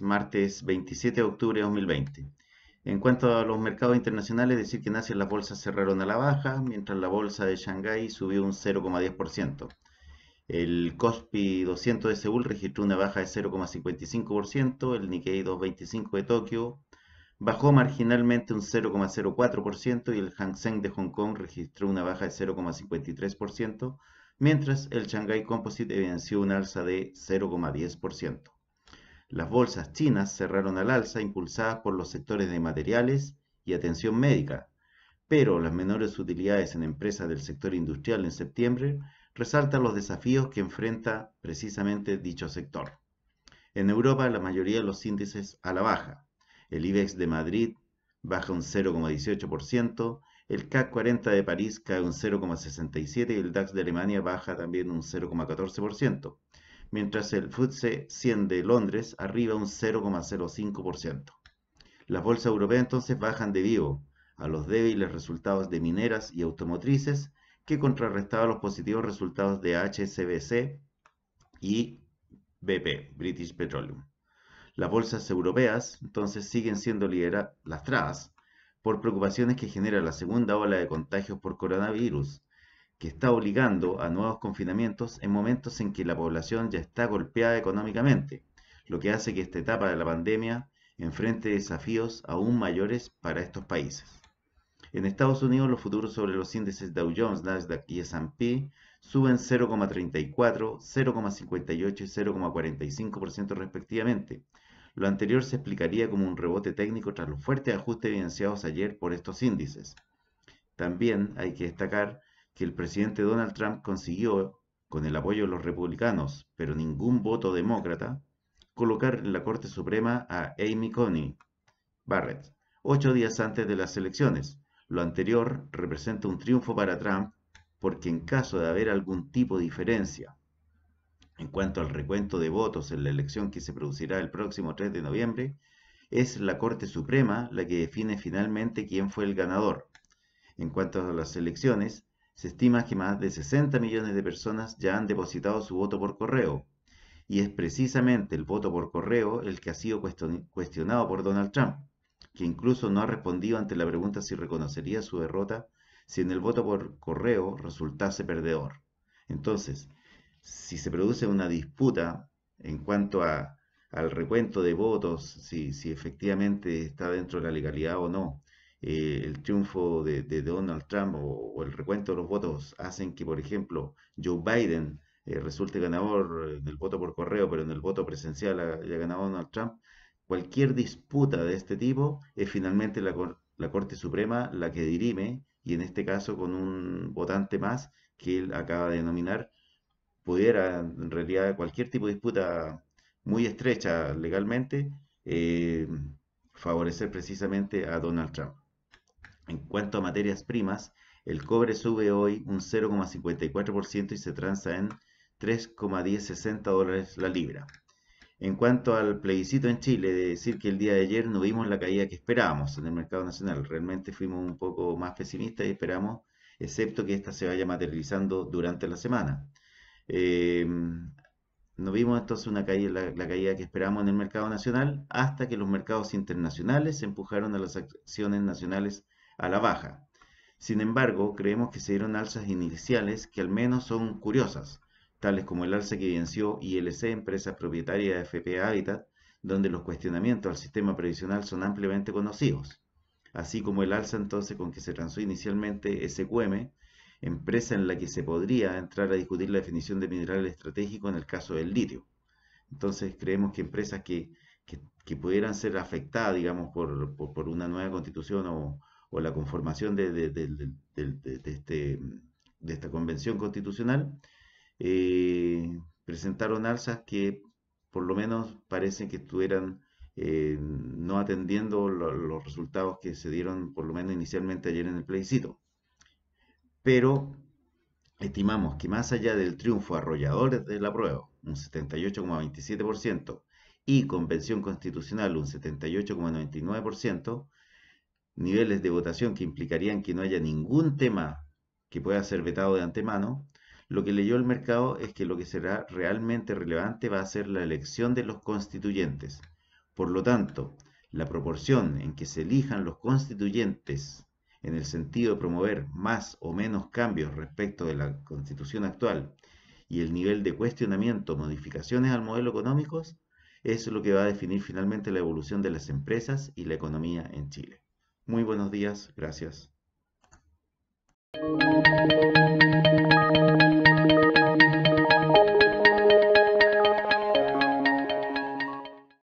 martes 27 de octubre de 2020. En cuanto a los mercados internacionales, decir que en Asia las bolsas cerraron a la baja, mientras la bolsa de Shanghái subió un 0,10%. El Kospi 200 de Seúl registró una baja de 0,55%, el Nikkei 225 de Tokio bajó marginalmente un 0,04% y el Hang Seng de Hong Kong registró una baja de 0,53%, mientras el Shanghai Composite evidenció una alza de 0,10%. Las bolsas chinas cerraron al alza impulsadas por los sectores de materiales y atención médica, pero las menores utilidades en empresas del sector industrial en septiembre resaltan los desafíos que enfrenta precisamente dicho sector. En Europa la mayoría de los índices a la baja. El IBEX de Madrid baja un 0,18%, el CAC 40 de París cae un 0,67% y el DAX de Alemania baja también un 0,14% mientras el FTSE 100 de Londres arriba un 0,05%. Las bolsas europeas entonces bajan de vivo a los débiles resultados de mineras y automotrices que contrarrestaban los positivos resultados de HSBC y BP, British Petroleum. Las bolsas europeas entonces siguen siendo lideradas, las por preocupaciones que genera la segunda ola de contagios por coronavirus que está obligando a nuevos confinamientos en momentos en que la población ya está golpeada económicamente, lo que hace que esta etapa de la pandemia enfrente desafíos aún mayores para estos países. En Estados Unidos, los futuros sobre los índices Dow Jones, Nasdaq y S&P suben 0,34, 0,58 y 0,45% respectivamente. Lo anterior se explicaría como un rebote técnico tras los fuertes ajustes evidenciados ayer por estos índices. También hay que destacar que el presidente Donald Trump consiguió, con el apoyo de los republicanos, pero ningún voto demócrata, colocar en la Corte Suprema a Amy Coney Barrett, ocho días antes de las elecciones. Lo anterior representa un triunfo para Trump porque en caso de haber algún tipo de diferencia en cuanto al recuento de votos en la elección que se producirá el próximo 3 de noviembre, es la Corte Suprema la que define finalmente quién fue el ganador. En cuanto a las elecciones, se estima que más de 60 millones de personas ya han depositado su voto por correo, y es precisamente el voto por correo el que ha sido cuestionado por Donald Trump, que incluso no ha respondido ante la pregunta si reconocería su derrota si en el voto por correo resultase perdedor. Entonces, si se produce una disputa en cuanto al recuento de votos, si efectivamente está dentro de la legalidad o no, eh, el triunfo de, Donald Trump o, el recuento de los votos hacen que, por ejemplo, Joe Biden eh, resulte ganador en el voto por correo, pero en el voto presencial haya ganado Donald Trump, cualquier disputa de este tipo es finalmente la, Corte Suprema la que dirime, y en este caso con un votante más que él acaba de nominar, pudiera en realidad cualquier tipo de disputa muy estrecha legalmente eh, favorecer precisamente a Donald Trump. En cuanto a materias primas, el cobre sube hoy un 0,54% y se transa en 3,1060 dólares la libra. En cuanto al plebiscito en Chile, de decir que el día de ayer no vimos la caída que esperábamos en el mercado nacional. Realmente fuimos un poco más pesimistas y esperamos, excepto que esta se vaya materializando durante la semana. Em, no vimos entonces una caída, la, caída que esperábamos en el mercado nacional hasta que los mercados internacionales se empujaron a las acciones nacionales a la baja. Sin embargo, creemos que se dieron alzas iniciales que al menos son curiosas, tales como el alza que evidenció ILC, empresa propietaria de FP Habitat, donde los cuestionamientos al sistema previsional son ampliamente conocidos, así como el alza entonces con que se transó inicialmente SQM, empresa en la que se podría entrar a discutir la definición de mineral estratégico en el caso del litio. Entonces creemos que empresas que, pudieran ser afectadas, digamos, por una nueva constitución o, o la conformación de, este, esta convención constitucional, eh, presentaron alzas que por lo menos parecen que estuvieran eh, no atendiendo los resultados que se dieron por lo menos inicialmente ayer en el plebiscito. Pero estimamos que más allá del triunfo arrollador de la prueba, un 78,27%, y convención constitucional, un 78,99%, niveles de votación que implicarían que no haya ningún tema que pueda ser vetado de antemano, lo que leyó el mercado es que lo que será realmente relevante va a ser la elección de los constituyentes. Por lo tanto, la proporción en que se elijan los constituyentes en el sentido de promover más o menos cambios respecto de la constitución actual y el nivel de cuestionamiento modificaciones al modelo económico es lo que va a definir finalmente la evolución de las empresas y la economía en Chile. Muy buenos días, gracias.